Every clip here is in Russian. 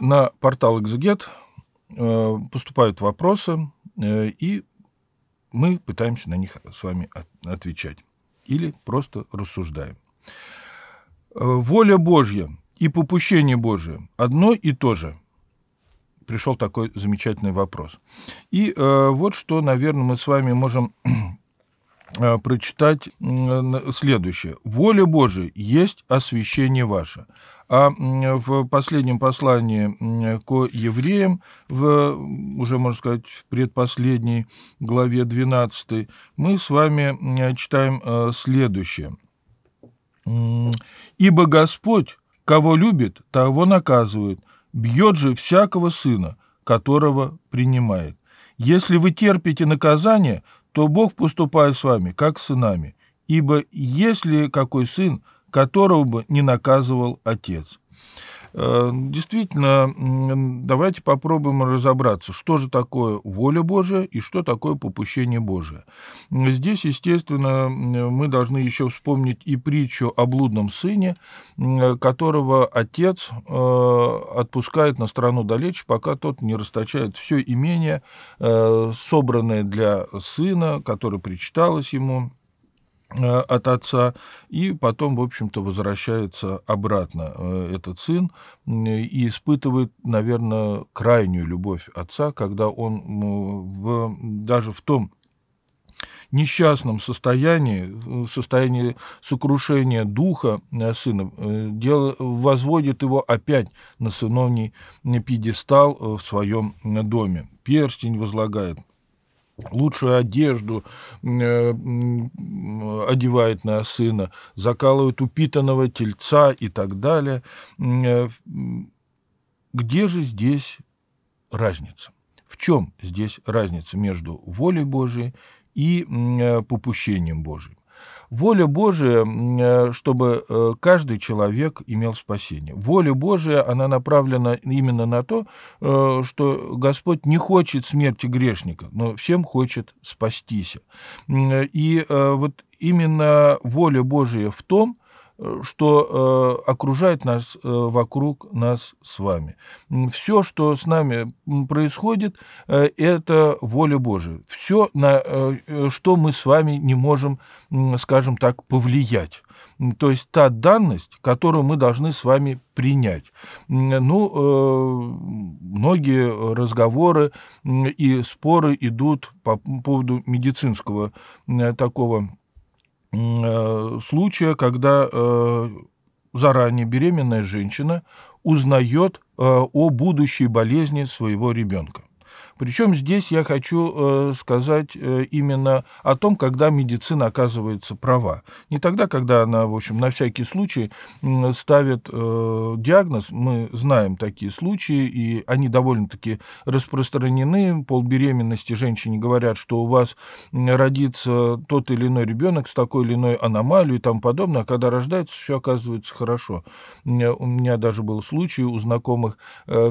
на портал «Экзегет» э, поступают вопросы, э, и мы пытаемся на них с вами отвечать или просто рассуждаем. Э, воля Божья и попущение Божье одно и то же. Пришел такой замечательный вопрос. И э, вот что, наверное, мы с вами можем Э, прочитать следующее. «Воля Божия есть освящение ваше». А в последнем послании к евреям, в, уже, можно сказать, в предпоследней главе 12, мы с вами читаем э, следующее. «Ибо Господь, кого любит, того наказывает, бьет же всякого сына, которого принимает. Если вы терпите наказание, то Бог поступает с вами, как с сынами. Ибо есть ли какой сын, которого бы не наказывал отец? Э, действительно, давайте попробуем разобраться, что же такое воля Божия и что такое попущение Божие. Здесь, естественно, мы должны еще вспомнить и притчу о блудном сыне, которого отец э, отпускает на страну далече, пока тот не расточает все имение, э, собранное для сына, которое причиталось ему, Э, от отца, и потом, в общем-то, возвращается обратно э, этот сын и испытывает, наверное, крайнюю любовь отца, когда он в, даже в том несчастном состоянии, состоянии сокрушения духа э, сына, дел, возводит его опять на сыновний пьедестал в своем доме. Перстень возлагает – лучшую одежду э, одевает на сына, закалывает упитанного тельца и так далее. Э, где же здесь разница? В чем здесь разница между волей Божией и э, попущением Божиим? Воля Божия, э, чтобы э, каждый человек имел спасение. Воля Божия, она направлена именно на то, э, что Господь не хочет смерти грешника, но всем хочет спастись. И вот именно воля Божия в том, что э, окружает нас э, вокруг нас с вами. Все, что с нами происходит, э, это воля Божия. Все, на э, э, что мы с вами не можем, э, скажем так, повлиять. То есть та данность, которую мы должны с вами принять. Ну, э, многие разговоры и споры идут по поводу медицинского э, такого Э, случая, когда э, заранее беременная женщина узнает э, о будущей болезни своего ребенка. Причем здесь я хочу э, сказать э, именно о том, когда медицина оказывается права. Не тогда, когда она, в общем, на всякий случай ставит э, диагноз. Мы знаем такие случаи, и они довольно-таки распространены. Пол беременности женщине говорят, что у вас родится тот или иной ребенок с такой или иной аномалией и тому подобное, а когда рождается, все оказывается хорошо. У меня даже был случай у знакомых,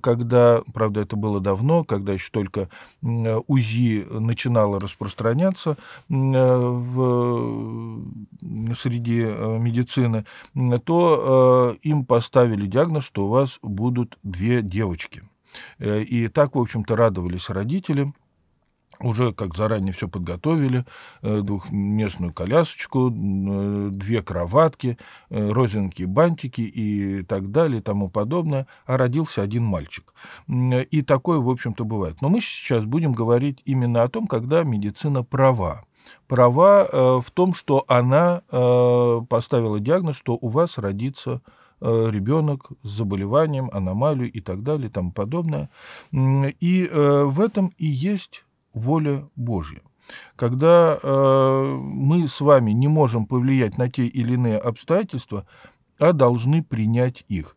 когда, правда, это было давно, когда еще только только УЗИ начинало распространяться э, в среде э, медицины, то э, им поставили диагноз, что у вас будут две девочки. И так, в общем-то, радовались родители уже как заранее все подготовили, э, двухместную колясочку, э, две кроватки, э, розинки, бантики и так далее и тому подобное, а родился один мальчик. И такое, в общем-то, бывает. Но мы сейчас будем говорить именно о том, когда медицина права права в том, что она поставила диагноз, что у вас родится ребенок с заболеванием, аномалию и так далее и тому подобное. И в этом и есть воля Божья. Когда э, мы с вами не можем повлиять на те или иные обстоятельства, а должны принять их.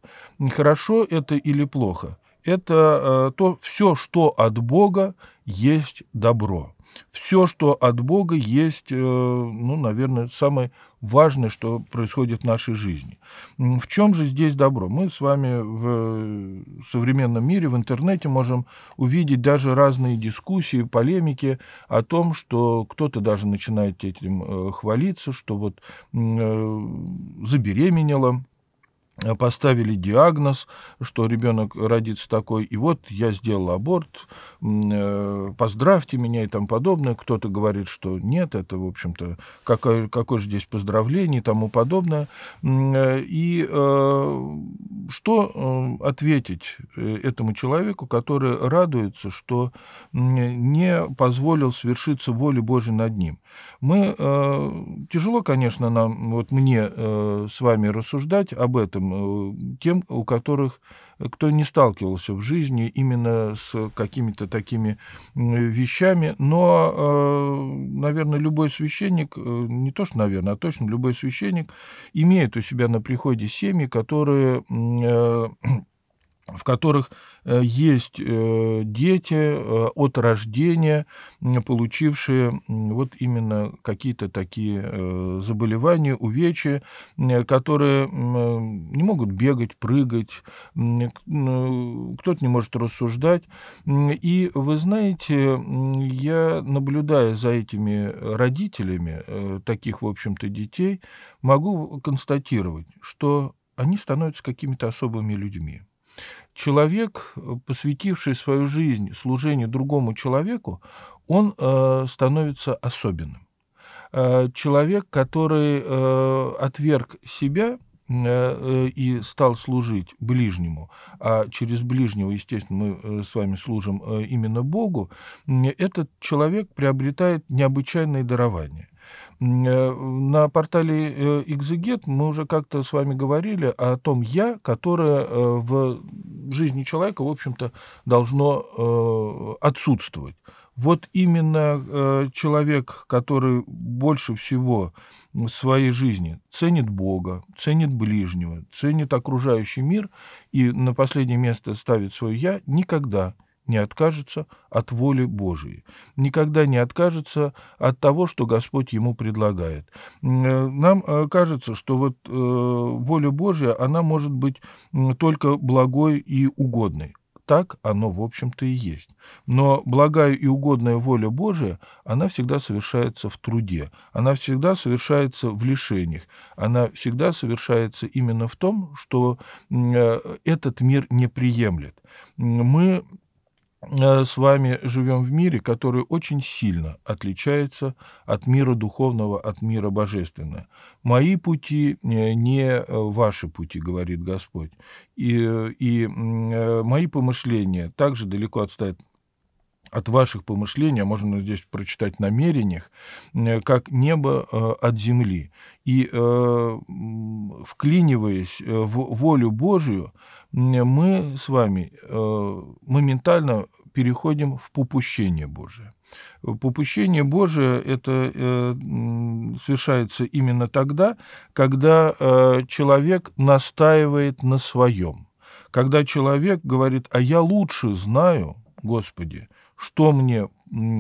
Хорошо это или плохо? Это э, то все, что от Бога есть добро все, что от Бога есть, э, ну, наверное, самое важное, что происходит в нашей жизни. В чем же здесь добро? Мы с вами в э, современном мире, в интернете можем увидеть даже разные дискуссии, полемики о том, что кто-то даже начинает этим э, хвалиться, что вот забеременела, Э, поставили диагноз, что ребенок родится такой, и вот я сделал аборт, э, поздравьте меня и тому подобное. Кто-то говорит, что нет, это, в общем-то, какое, какое же здесь поздравление и тому подобное. Э, и что ответить этому человеку, который радуется, что не позволил свершиться воле Божьей над ним? Мы, тяжело, конечно, нам, вот мне с вами рассуждать об этом, людям, э, тем, у которых э, кто не сталкивался в жизни именно с какими-то такими вещами. Но, э, наверное, любой священник, не то что, наверное, а точно любой священник имеет у себя на приходе семьи, которые в которых э, есть э, дети э, от рождения, получившие вот именно какие-то такие заболевания, увечья, которые не могут бегать, прыгать, ну, кто-то не может рассуждать. И вы знаете, я, наблюдаю за этими родителями таких, в общем-то, детей, могу констатировать, что они становятся какими-то особыми людьми человек, посвятивший свою жизнь служению другому человеку, он э, становится особенным. Э, человек, который э, отверг себя э, э и стал служить ближнему, а через ближнего, естественно, мы э, с вами служим э, именно Богу, этот человек приобретает необычайные дарования. Э, на портале Экзегет мы уже как-то с вами говорили о том «я», которое э, в жизни человека, в общем-то, должно э, отсутствовать. Вот именно человек, который больше всего в своей жизни ценит Бога, ценит ближнего, ценит окружающий мир и на последнее место ставит свое «я», никогда не откажется от воли Божией, никогда не откажется от того, что Господь ему предлагает. Э, нам э, кажется, что вот э, воля Божья, она может быть только благой и угодной. Так оно, в общем-то, и есть. Но благая и угодная воля Божия, она всегда совершается в труде, она всегда совершается в лишениях, она всегда совершается именно в том, что этот мир не приемлет. Мы Э, с вами живем в мире, который очень сильно отличается от мира духовного, от мира божественного. Мои пути э, не э, ваши пути, говорит Господь. И, и мои помышления также далеко отстают от ваших помышлений, а можно здесь прочитать намерениях, э, как небо э, от земли. И э, вклиниваясь в волю Божию, мы с вами моментально переходим в попущение Божие. Попущение Божие это э, совершается именно тогда, когда э, человек настаивает на своем, когда человек говорит, а я лучше знаю, Господи, что мне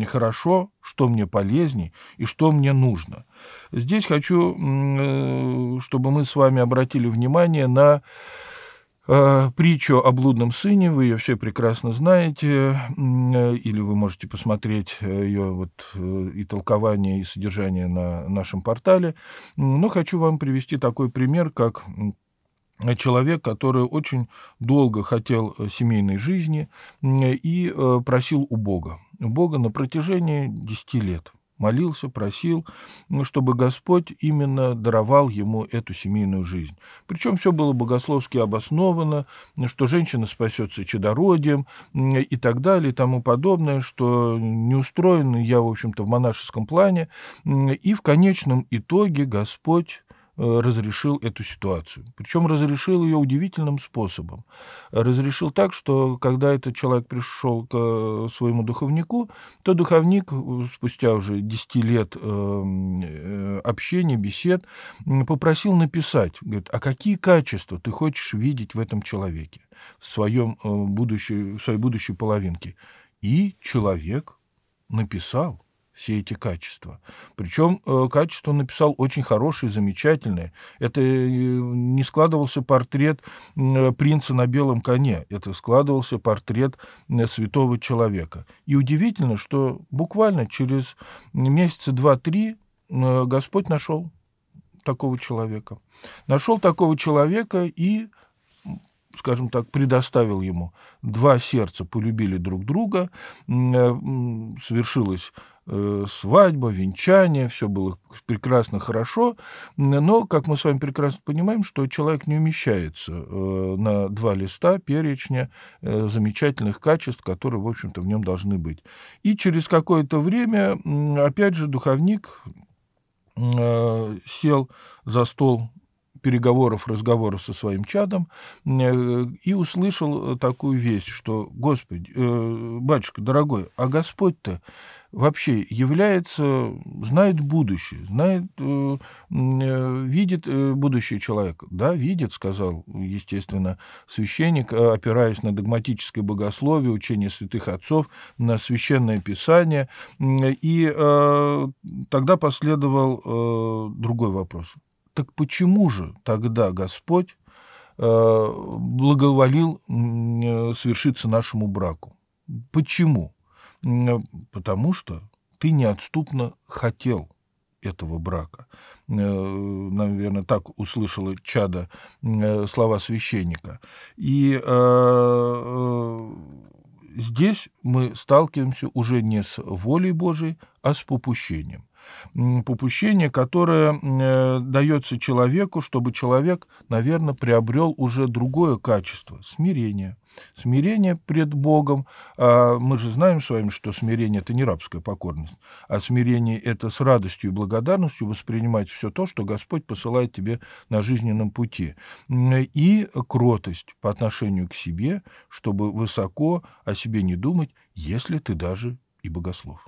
хорошо, что мне полезней и что мне нужно. Здесь хочу, э, чтобы мы с вами обратили внимание на э, притчу о блудном сыне, вы ее все прекрасно знаете, э, или вы можете посмотреть ее вот и толкование, и содержание на нашем портале. Но хочу вам привести такой пример, как человек, который очень долго хотел э, семейной жизни и э, просил у Бога. У Бога на протяжении 10 лет молился, просил, ну, чтобы Господь именно даровал ему эту семейную жизнь. Причем все было богословски обосновано, что женщина спасется чадородием и так далее и тому подобное, что не устроен я, в общем-то, в монашеском плане. И в конечном итоге Господь Э, разрешил эту ситуацию. Причем разрешил ее удивительным способом. Разрешил так, что когда этот человек пришел к э, своему духовнику, то духовник э, спустя уже 10 лет общения, бесед, попросил написать, говорит, а какие качества ты хочешь видеть в этом человеке, в, своем будущей, в своей будущей половинке. И человек написал все эти качества. Причем э, качество написал очень хорошие, замечательные. Это э, не складывался портрет э, принца на белом коне, это складывался портрет э, святого человека. И удивительно, что буквально через месяца два-три э, Господь нашел такого человека. Нашел такого человека и скажем так, предоставил ему. Два сердца полюбили друг друга, э, совершилось Э, свадьба, венчание, все было прекрасно, хорошо, но, как мы с вами прекрасно понимаем, что человек не умещается э, на два листа перечня э, замечательных качеств, которые, в общем-то, в нем должны быть. И через какое-то время, опять же, духовник сел за стол переговоров, разговоров со своим чадом, и услышал такую весть, что, Господи, батюшка, дорогой, а Господь-то вообще является, знает будущее, знает, э, э видит э, будущее человека. Да, видит, сказал, естественно, священник, э, опираясь на догматическое богословие, учение святых отцов, на священное писание. И э, тогда последовал э, другой вопрос. Так почему же тогда Господь благоволил свершиться нашему браку? Почему? Э, потому что ты неотступно хотел этого брака. Э, Наверное, так услышала Чада э, слова священника. И здесь мы сталкиваемся уже не с волей Божией, а с попущением. Попущение, которое э, дается человеку, чтобы человек, наверное, приобрел уже другое качество – смирение. Смирение пред Богом. А мы же знаем с вами, что смирение – это не рабская покорность, а смирение – это с радостью и благодарностью воспринимать все то, что Господь посылает тебе на жизненном пути. И кротость по отношению к себе, чтобы высоко о себе не думать, если ты даже и богослов.